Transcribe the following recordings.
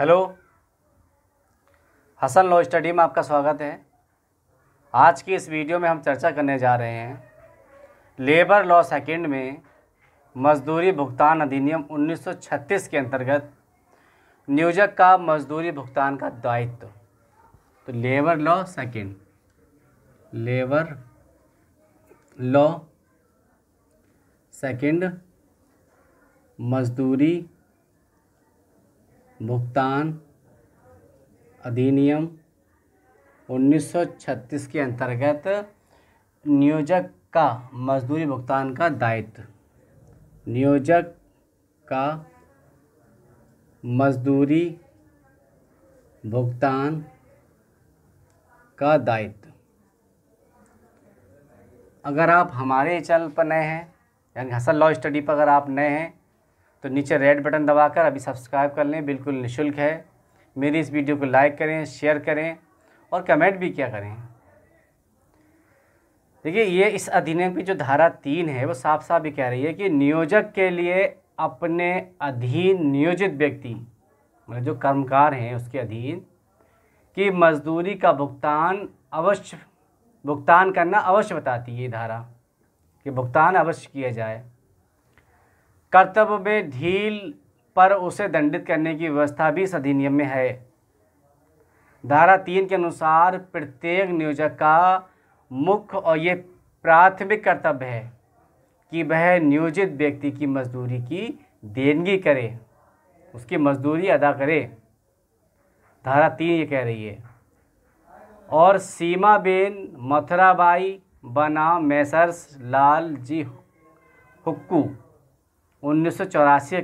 hello Hasan law study में आपका स्वागत है आज की इस वीडियो में हम चर्चा करने जा रहे हैं लेबर लॉ सेकंड में मजदूरी भुगतान अधिनियम 1936 के अंतर्गत नियोजक का मजदूरी भुगतान का दायित्व तो labour law second labour law second मजदूरी भुगतान अधिनियम 1936 के अंतर्गत नियोजक का मजदूरी भुगतान का दायित्व नियोजक का मजदूरी भुगतान का दायित्व अगर आप हमारे चैनल पर नए हैं यानी हसन लॉ स्टडी पर अगर आप नए हैं तो नीचे रेड बटन दबाकर अभी सब्सक्राइब कर लें बिल्कुल निशुल्क है मेरी इस वीडियो को लाइक करें शेयर करें और कमेंट भी क्या करें देखिए ये इस अधिनियम की जो धारा तीन है वो साफ साफ भी कह रही है कि नियोजक के लिए अपने अधीन नियोजित व्यक्ति मतलब जो कर्मकार हैं उसके अधीन कि मजदूरी का भुगतान अवश्य भुगतान करना अवश्य बताती है ये धारा कि भुगतान अवश्य किया जाए कर्तव्य में ढील पर उसे दंडित करने की व्यवस्था भी इस अधिनियम में है धारा तीन के अनुसार प्रत्येक नियोजक का मुख्य और ये प्राथमिक कर्तव्य है कि वह नियोजित व्यक्ति की मजदूरी की देनगी करे उसकी मजदूरी अदा करे धारा तीन ये कह रही है और सीमा बेन मथुराबाई बना मैसर्स लाल जी हुक्कू उन्नीस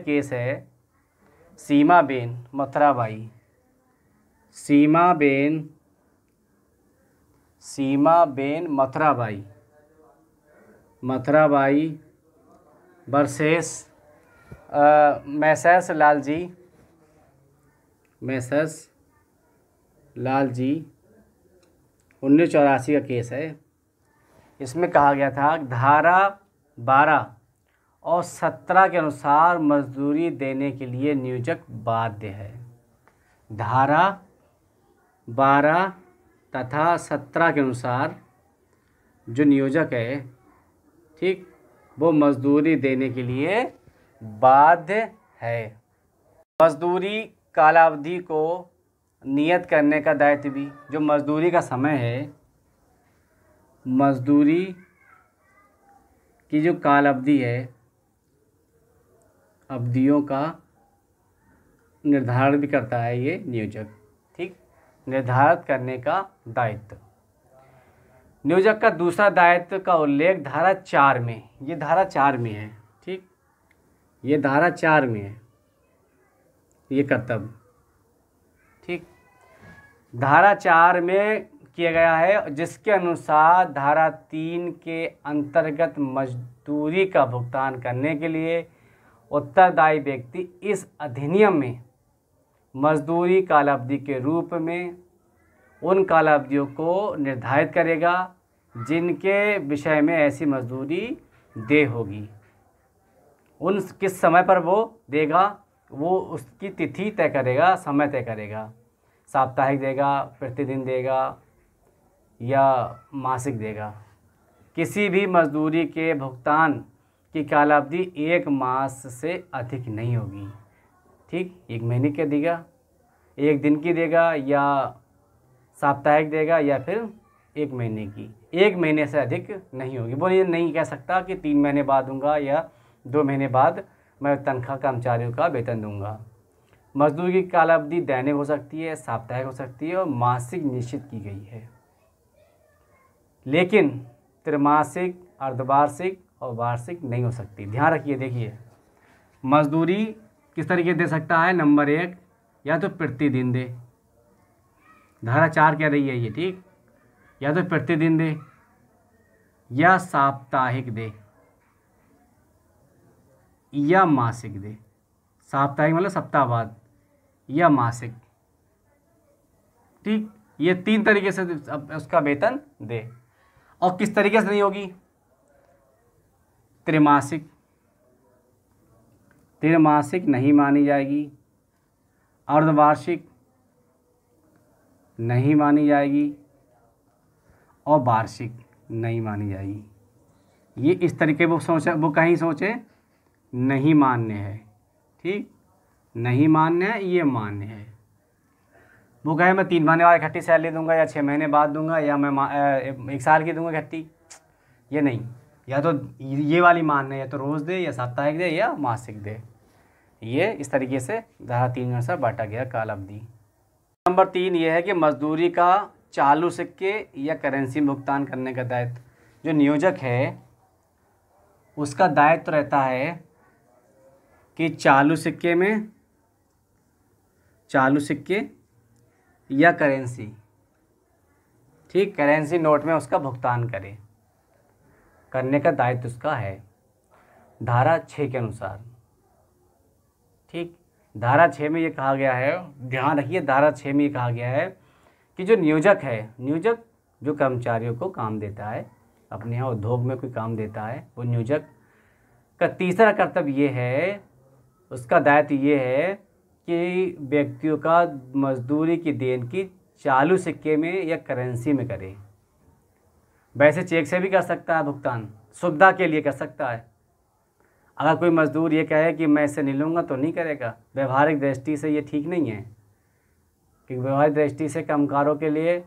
केस है सीमा बेन मथुराबाई सीमा बेन सीमा बेन मथुराबाई मथुराबाई बरसेस मैसेस लाल जी मैसेस लाल जी उन्नीस चौरासी का केस है इसमें कहा गया था धारा बारह और सत्रह के अनुसार मजदूरी देने के लिए नियोजक बाध्य है धारा बारह तथा सत्रह के अनुसार जो नियोजक है ठीक वो मजदूरी देने के लिए बाध्य है मजदूरी कालावधि को नियत करने का दायित्व भी जो मजदूरी का समय है मजदूरी की जो कालावधि है अवधियों का निर्धारण भी करता है ये नियोजक ठीक निर्धारित करने का दायित्व नियोजक का दूसरा दायित्व का उल्लेख धारा चार में ये धारा चार में है ठीक ये धारा चार में है ये कर्तव्य ठीक धारा चार में किया गया है जिसके अनुसार धारा तीन के अंतर्गत मजदूरी का भुगतान करने के लिए उत्तरदायी व्यक्ति इस अधिनियम में मजदूरी कालावधि के रूप में उन कालावधियों को निर्धारित करेगा जिनके विषय में ऐसी मजदूरी दे होगी उन किस समय पर वो देगा वो उसकी तिथि तय करेगा समय तय करेगा साप्ताहिक देगा प्रतिदिन देगा या मासिक देगा किसी भी मजदूरी के भुगतान की कालावधि एक मास से अधिक नहीं होगी ठीक एक महीने का देगा एक दिन की देगा या साप्ताहिक देगा या फिर एक महीने की एक महीने से अधिक नहीं होगी वो ये नहीं कह सकता कि तीन महीने बाद दूंगा या दो महीने बाद मैं तनख्वाह कर्मचारियों का वेतन दूंगा मजदूर की कालावधि दैनिक हो सकती है साप्ताहिक हो सकती है और मासिक निश्चित की गई है लेकिन त्रिमासिक अर्धवार्षिक और वार्षिक नहीं हो सकती ध्यान रखिए देखिए मजदूरी किस तरीके दे सकता है नंबर एक या तो प्रतिदिन दे धारा चार कह रही है ये ठीक या तो प्रतिदिन दे या साप्ताहिक दे या मासिक दे साप्ताहिक मतलब सप्ताह बाद या मासिक ठीक ये तीन तरीके से उसका वेतन दे और किस तरीके से नहीं होगी त्रिमासिक त्रिमासिक नहीं मानी जाएगी अर्धवार्षिक नहीं मानी जाएगी और वार्षिक नहीं मानी जाएगी ये इस तरीके वो सोच वो कहीं सोचे नहीं मान्य है ठीक नहीं मान्य है ये मान्य है वो कहे मैं तीन महीने बाद इकट्ठी सैलरी दूंगा या छः महीने बाद दूंगा या मैं एक साल की दूंगा इकट्ठी ये नहीं या तो ये वाली मान है या तो रोज़ दे या साप्ताहिक दे या मासिक दे ये इस तरीके से धारा तीन में बांटा गया काल अवधि नंबर तीन ये है कि मजदूरी का चालू सिक्के या करेंसी में भुगतान करने का दायित्व जो नियोजक है उसका दायित्व रहता है कि चालू सिक्के में चालू सिक्के या करेंसी ठीक करेंसी नोट में उसका भुगतान करें करने का दायित्व उसका है धारा छः के अनुसार ठीक धारा छः में ये कहा गया है ध्यान रखिए धारा छः में ये कहा गया है कि जो नियोजक है नियोजक जो कर्मचारियों को काम देता है अपने यहाँ उद्योग में कोई काम देता है वो नियोजक का तीसरा कर्तव्य ये है उसका दायित्व ये है कि व्यक्तियों का मजदूरी की देन की चालू सिक्के में या करेंसी में करें वैसे चेक से भी कर सकता है भुगतान सुविधा के लिए कर सकता है अगर कोई मज़दूर ये कहे कि मैं इससे नहीं लूँगा तो नहीं करेगा व्यवहारिक दृष्टि से ये ठीक नहीं है क्योंकि व्यवहारिक दृष्टि से कर्मकारों के लिए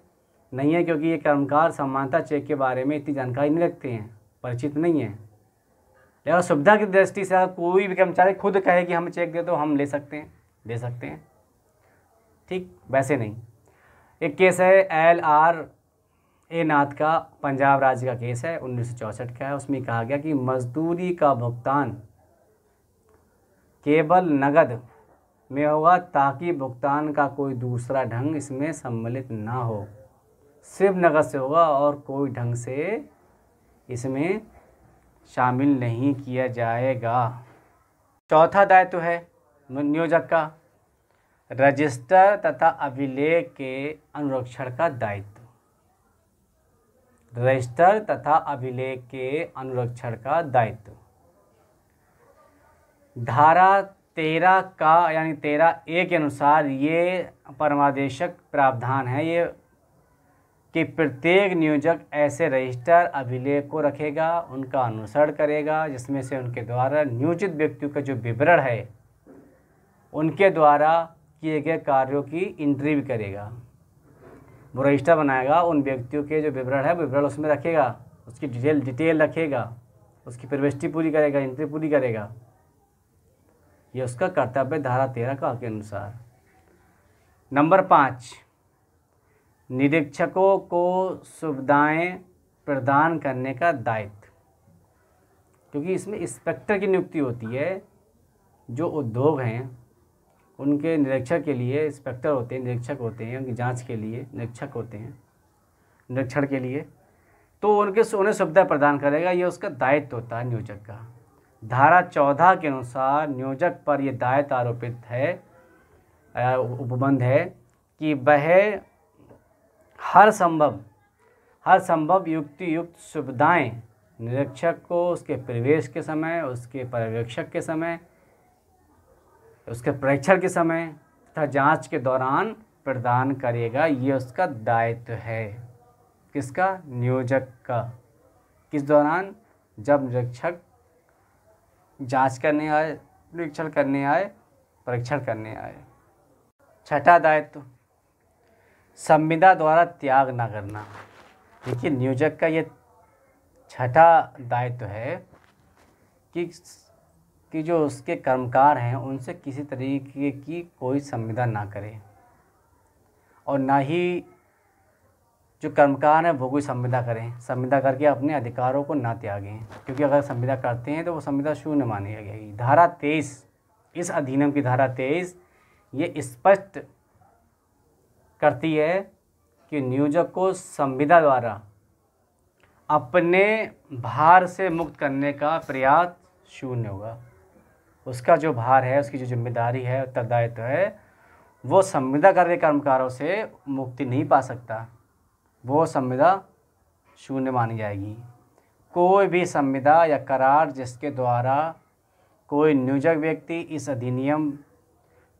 नहीं है क्योंकि ये कर्मकार समानता चेक के बारे में इतनी जानकारी नहीं रखते हैं परिचित नहीं है लेकिन सुविधा की दृष्टि से अगर कोई भी कर्मचारी खुद कहे कि हम चेक दे तो हम ले सकते हैं ले सकते हैं ठीक वैसे नहीं एक केस है एल आर ए नाथ का पंजाब राज्य का केस है उन्नीस का है उसमें कहा गया कि मजदूरी का भुगतान केवल नगद में होगा ताकि भुगतान का कोई दूसरा ढंग इसमें सम्मिलित ना हो सिर्फ नगद से होगा और कोई ढंग से इसमें शामिल नहीं किया जाएगा चौथा दायित्व तो है नियोजक का रजिस्टर तथा अभिलेख के अनुरक्षण का दायित्व रजिस्टर तथा अभिलेख के अनुरक्षण का दायित्व धारा तेरह का यानी तेरह ए के अनुसार ये परमादेशक प्रावधान है ये कि प्रत्येक नियोजक ऐसे रजिस्टर अभिलेख को रखेगा उनका अनुसरण करेगा जिसमें से उनके द्वारा नियोजित व्यक्तियों का जो विवरण है उनके द्वारा किए गए कार्यों की इंट्री भी करेगा रजिस्टर बनाएगा उन व्यक्तियों के जो विवरण है विवरण उसमें रखेगा उसकी डिटेल डिटेल रखेगा उसकी प्रविष्टि पूरी करेगा एंट्री पूरी करेगा यह उसका कर्तव्य धारा तेरह का के अनुसार नंबर पाँच निरीक्षकों को सुविधाएं प्रदान करने का दायित्व क्योंकि इसमें इंस्पेक्टर की नियुक्ति होती है जो उद्योग हैं उनके निरीक्षण के लिए इंस्पेक्टर होते हैं निरीक्षक होते हैं उनकी जांच के लिए निरीक्षक होते हैं निरीक्षण के लिए तो उनके उन्हें सुविधा प्रदान करेगा ये उसका दायित्व होता है नियोजक का धारा चौदह के अनुसार नियोजक पर यह दायित्व आरोपित है उपबंध है कि वह हर संभव हर संभव युक्ति युक्त सुविधाएं निरीक्षक को उसके प्रवेश के समय उसके पर्यवेक्षक के समय उसके परीक्षण के समय तथा जांच के दौरान प्रदान करेगा ये उसका दायित्व है किसका नियोजक का किस दौरान जब निरीक्षक जांच करने आए निरीक्षण करने आए परीक्षण करने आए छठा दायित्व संविदा द्वारा त्याग ना करना देखिए नियोजक का ये छठा दायित्व है कि कि जो उसके कर्मकार हैं उनसे किसी तरीके की कोई संविदा ना करे और ना ही जो कर्मकार हैं वो कोई संविदा करें संविदा करके अपने अधिकारों को ना त्यागें क्योंकि अगर संविदा करते हैं तो वो संविदा शून्य मानी जाएगी धारा तेईस इस अधिनियम की धारा तेईस ये स्पष्ट करती है कि नियोजक को संविदा द्वारा अपने भार से मुक्त करने का प्रयास शून्य होगा उसका जो भार है उसकी जो जिम्मेदारी है उत्तरदायित्व है वो संविदा कार्य कर्मकारों से मुक्ति नहीं पा सकता वो संविदा शून्य मानी जाएगी कोई भी संविदा या करार जिसके द्वारा कोई नियोजक व्यक्ति इस अधिनियम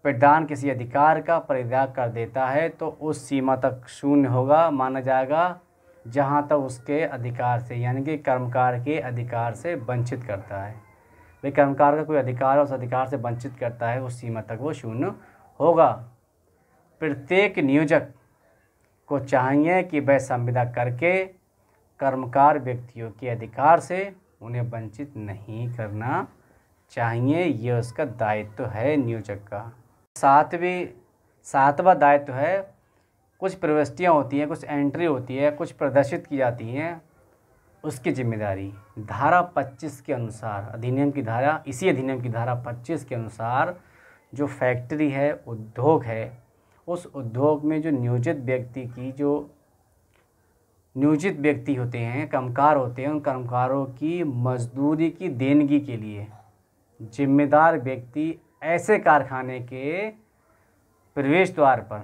प्रदान किसी अधिकार का परित्याग कर देता है तो उस सीमा तक शून्य होगा माना जाएगा जहाँ तक उसके अधिकार से यानी कि कर्मकार के अधिकार से वंचित करता है वे कर्मकार का कोई अधिकार उस अधिकार से वंचित करता है उस सीमा तक वो शून्य होगा प्रत्येक नियोजक को चाहिए कि वह संविदा करके कर्मकार व्यक्तियों के अधिकार से उन्हें वंचित नहीं करना चाहिए यह उसका दायित्व तो है नियोजक का सातवीं सातवां दायित्व तो है कुछ प्रविष्टियाँ होती हैं कुछ एंट्री होती है कुछ प्रदर्शित की जाती हैं उसकी जिम्मेदारी धारा 25 के अनुसार अधिनियम की धारा इसी अधिनियम की धारा 25 के अनुसार जो फैक्ट्री है उद्योग है उस उद्योग में जो नियोजित व्यक्ति की जो नियोजित व्यक्ति होते हैं कर्मकार होते हैं उन कर्मकारों की मजदूरी की देनगी के लिए जिम्मेदार व्यक्ति ऐसे कारखाने के प्रवेश द्वार पर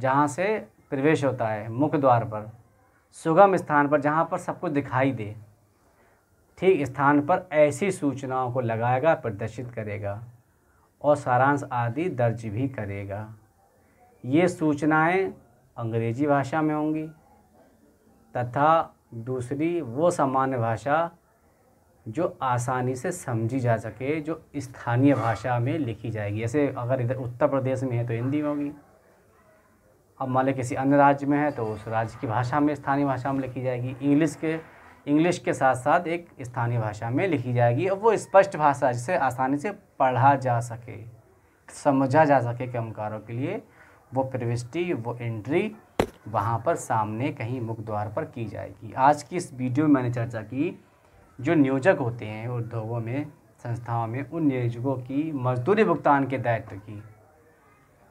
जहाँ से प्रवेश होता है मुख्य द्वार पर सुगम स्थान पर जहाँ पर सबको दिखाई दे ठीक स्थान पर ऐसी सूचनाओं को लगाएगा प्रदर्शित करेगा और सारांश आदि दर्ज भी करेगा ये सूचनाएं अंग्रेजी भाषा में होंगी तथा दूसरी वो सामान्य भाषा जो आसानी से समझी जा सके जो स्थानीय भाषा में लिखी जाएगी जैसे अगर इधर उत्तर प्रदेश में है तो हिंदी में होगी अब मान लें किसी अन्य राज्य में है तो उस राज्य की भाषा में स्थानीय भाषा में लिखी जाएगी इंग्लिश के इंग्लिश के साथ साथ एक स्थानीय भाषा में लिखी जाएगी और वो स्पष्ट भाषा जिसे आसानी से पढ़ा जा सके समझा जा सके कर्मकारों के लिए वो प्रविष्टि वो एंट्री वहाँ पर सामने कहीं मुख द्वार पर की जाएगी आज की इस वीडियो में मैंने चर्चा की जो नियोजक होते हैं उद्योगों में संस्थाओं में उन नियोजकों की मजदूरी भुगतान के दायित्व की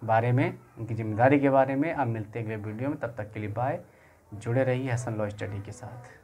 बारे में उनकी जिम्मेदारी के बारे में अब मिलते अगले वीडियो में तब तक के लिए बाय जुड़े रहिए हसन लॉ स्टडी के साथ